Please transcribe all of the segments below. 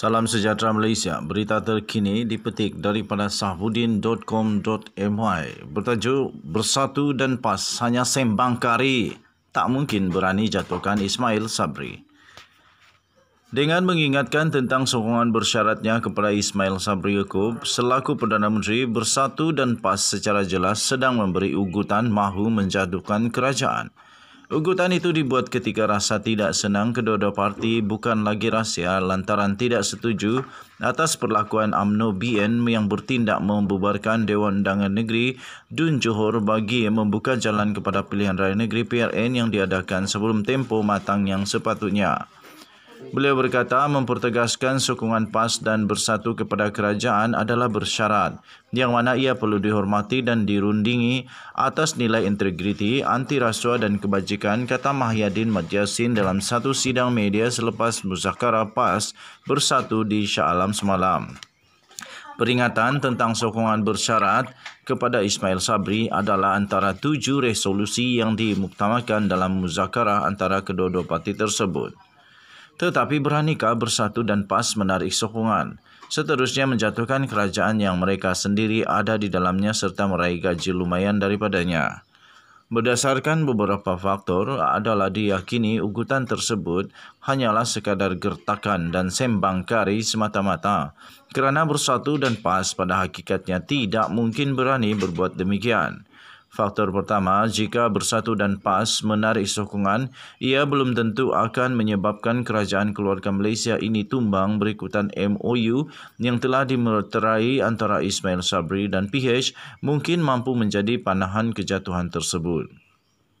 Salam sejahtera Malaysia. Berita terkini dipetik daripada sahbudin.com.my bertajuk Bersatu dan Pas hanya sembang kari. Tak mungkin berani jatuhkan Ismail Sabri. Dengan mengingatkan tentang sokongan bersyaratnya kepada Ismail Sabri Yaakob, selaku Perdana Menteri Bersatu dan PAS secara jelas sedang memberi ugutan mahu menjatuhkan kerajaan. Ugutan itu dibuat ketika rasa tidak senang kedua-dua parti bukan lagi rahsia lantaran tidak setuju atas perlakuan UMNO BN yang bertindak membubarkan Dewan Undangan Negeri Dun Johor bagi membuka jalan kepada pilihan raya negeri PRN yang diadakan sebelum tempo matang yang sepatutnya. Beliau berkata mempertegaskan sokongan PAS dan bersatu kepada kerajaan adalah bersyarat yang mana ia perlu dihormati dan dirundingi atas nilai integriti, anti rasuah dan kebajikan kata Mahyadin Madyasin dalam satu sidang media selepas muzakarah PAS bersatu di Shah Alam semalam. Peringatan tentang sokongan bersyarat kepada Ismail Sabri adalah antara tujuh resolusi yang dimuktamakan dalam muzakarah antara kedua-dua parti tersebut tetapi beranikah bersatu dan pas menarik sokongan. Seterusnya menjatuhkan kerajaan yang mereka sendiri ada di dalamnya serta meraih gaji lumayan daripadanya. Berdasarkan beberapa faktor adalah diyakini ugutan tersebut hanyalah sekadar gertakan dan sembang kari semata-mata kerana bersatu dan pas pada hakikatnya tidak mungkin berani berbuat demikian. Faktor pertama, jika bersatu dan PAS menarik sokongan, ia belum tentu akan menyebabkan kerajaan keluarga Malaysia ini tumbang berikutan MOU yang telah dimeterai antara Ismail Sabri dan PH mungkin mampu menjadi panahan kejatuhan tersebut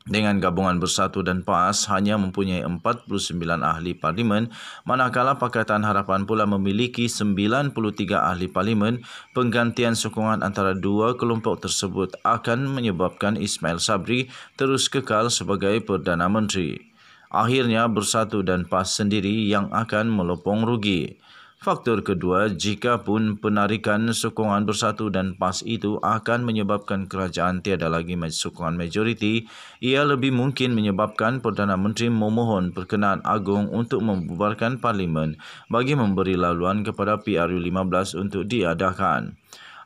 dengan gabungan bersatu dan PAS hanya mempunyai 49 ahli parlimen manakala Pakatan Harapan pula memiliki 93 ahli parlimen penggantian sokongan antara dua kelompok tersebut akan menyebabkan Ismail Sabri terus kekal sebagai Perdana Menteri akhirnya bersatu dan PAS sendiri yang akan melopong rugi Faktor kedua, jika pun penarikan sokongan bersatu dan PAS itu akan menyebabkan kerajaan tiada lagi sokongan majoriti, ia lebih mungkin menyebabkan Perdana Menteri memohon perkenaan agung untuk membubarkan parlimen bagi memberi laluan kepada PRU15 untuk diadakan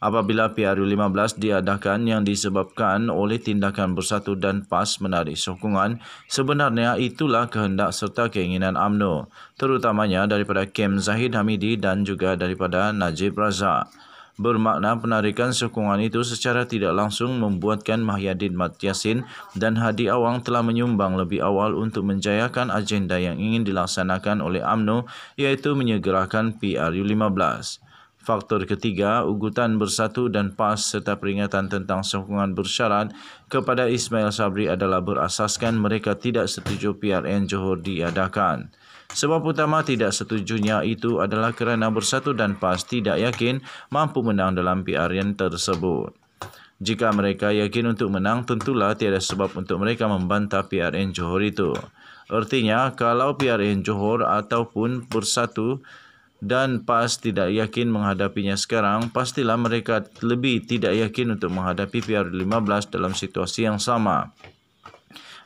apabila PRU15 diadakan yang disebabkan oleh tindakan bersatu dan PAS menarik sokongan sebenarnya itulah kehendak serta keinginan AMNO terutamanya daripada Kem Zahid Hamidi dan juga daripada Najib Razak. Bermakna penarikan sokongan itu secara tidak langsung membuatkan Mahyadin Mat Yassin dan Hadi Awang telah menyumbang lebih awal untuk menjayakan agenda yang ingin dilaksanakan oleh AMNO iaitu menyegerakan PRU 15. Faktor ketiga, ugutan bersatu dan PAS serta peringatan tentang sokongan bersyarat kepada Ismail Sabri adalah berasaskan mereka tidak setuju PRN Johor diadakan. Sebab utama tidak setujunya itu adalah kerana bersatu dan PAS tidak yakin mampu menang dalam PRN tersebut. Jika mereka yakin untuk menang, tentulah tiada sebab untuk mereka membantah PRN Johor itu. Artinya, kalau PRN Johor ataupun bersatu, dan PAS tidak yakin menghadapinya sekarang, pastilah mereka lebih tidak yakin untuk menghadapi PR15 dalam situasi yang sama.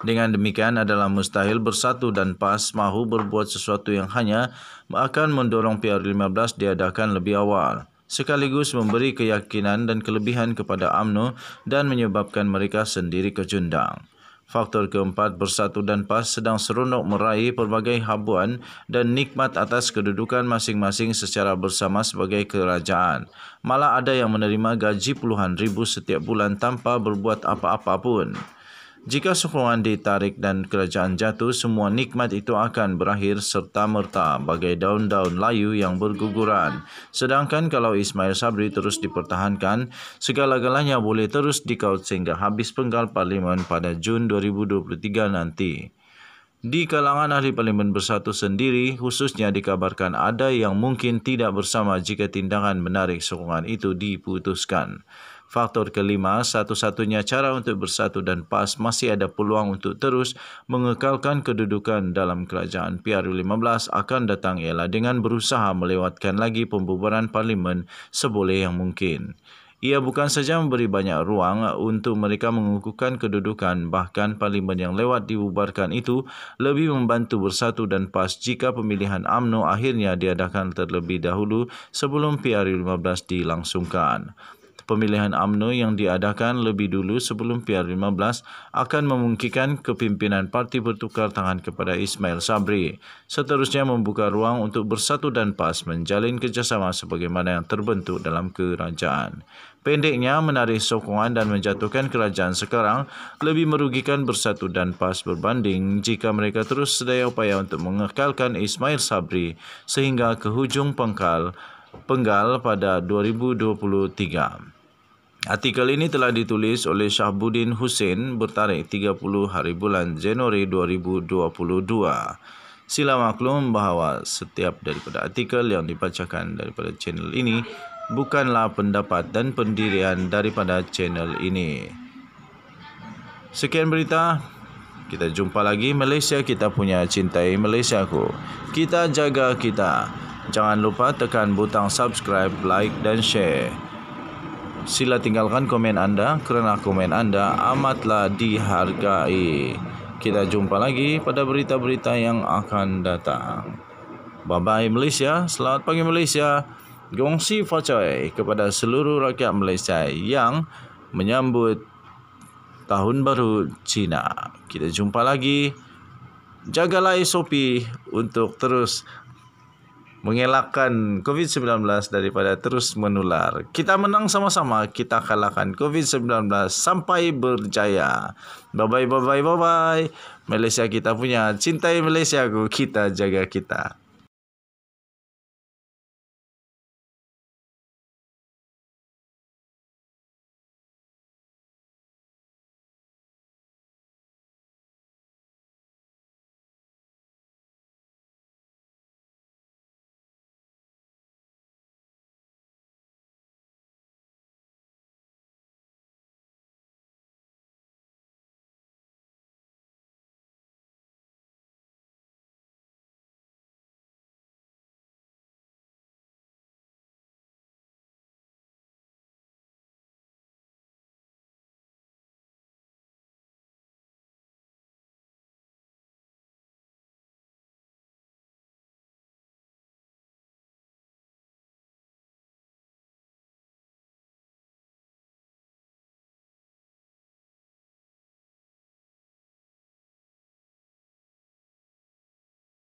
Dengan demikian adalah mustahil bersatu dan PAS mahu berbuat sesuatu yang hanya akan mendorong PR15 diadakan lebih awal. Sekaligus memberi keyakinan dan kelebihan kepada AMNO dan menyebabkan mereka sendiri kejundang. Faktor keempat, bersatu dan PAS sedang seronok meraih pelbagai habuan dan nikmat atas kedudukan masing-masing secara bersama sebagai kerajaan. Malah ada yang menerima gaji puluhan ribu setiap bulan tanpa berbuat apa-apa pun. Jika sokongan ditarik dan kerajaan jatuh, semua nikmat itu akan berakhir serta-merta bagai daun-daun layu yang berguguran. Sedangkan kalau Ismail Sabri terus dipertahankan, segala-galanya boleh terus dikaut sehingga habis penggal parlimen pada Jun 2023 nanti. Di kalangan ahli parlimen bersatu sendiri, khususnya dikabarkan ada yang mungkin tidak bersama jika tindakan menarik sokongan itu diputuskan. Faktor kelima, satu-satunya cara untuk bersatu dan PAS masih ada peluang untuk terus mengekalkan kedudukan dalam kerajaan PRU15 akan datang ialah dengan berusaha melewatkan lagi pembubaran parlimen seboleh yang mungkin. Ia bukan saja memberi banyak ruang untuk mereka mengukuhkan kedudukan bahkan parlimen yang lewat dibubarkan itu lebih membantu bersatu dan PAS jika pemilihan AMNO akhirnya diadakan terlebih dahulu sebelum PRU15 dilangsungkan pemilihan AMNO yang diadakan lebih dulu sebelum PR15 akan memungkinkan kepimpinan parti bertukar tangan kepada Ismail Sabri. Seterusnya membuka ruang untuk bersatu dan PAS menjalin kerjasama sebagaimana yang terbentuk dalam kerajaan. Pendeknya menarik sokongan dan menjatuhkan kerajaan sekarang lebih merugikan bersatu dan PAS berbanding jika mereka terus sedaya upaya untuk mengekalkan Ismail Sabri sehingga ke hujung pengkal penggal pada 2023. Artikel ini telah ditulis oleh Syahbudin Hussein bertarik 30 hari bulan Januari 2022. Sila maklum bahawa setiap daripada artikel yang dibacakan daripada channel ini bukanlah pendapat dan pendirian daripada channel ini. Sekian berita. Kita jumpa lagi Malaysia kita punya cintai Malaysia ku. Kita jaga kita. Jangan lupa tekan butang subscribe, like dan share sila tinggalkan komen anda kerana komen anda amatlah dihargai. Kita jumpa lagi pada berita-berita yang akan datang. Bye-bye Malaysia. Selamat pagi Malaysia. Gong Gongsi Fachoy kepada seluruh rakyat Malaysia yang menyambut Tahun Baru Cina. Kita jumpa lagi. Jagalah SOP untuk terus mengelakkan COVID-19 daripada terus menular. Kita menang sama-sama, kita kalahkan COVID-19 sampai berjaya. Bye-bye, bye-bye, bye-bye. Malaysia kita punya, cintai Malaysia ku, kita jaga kita.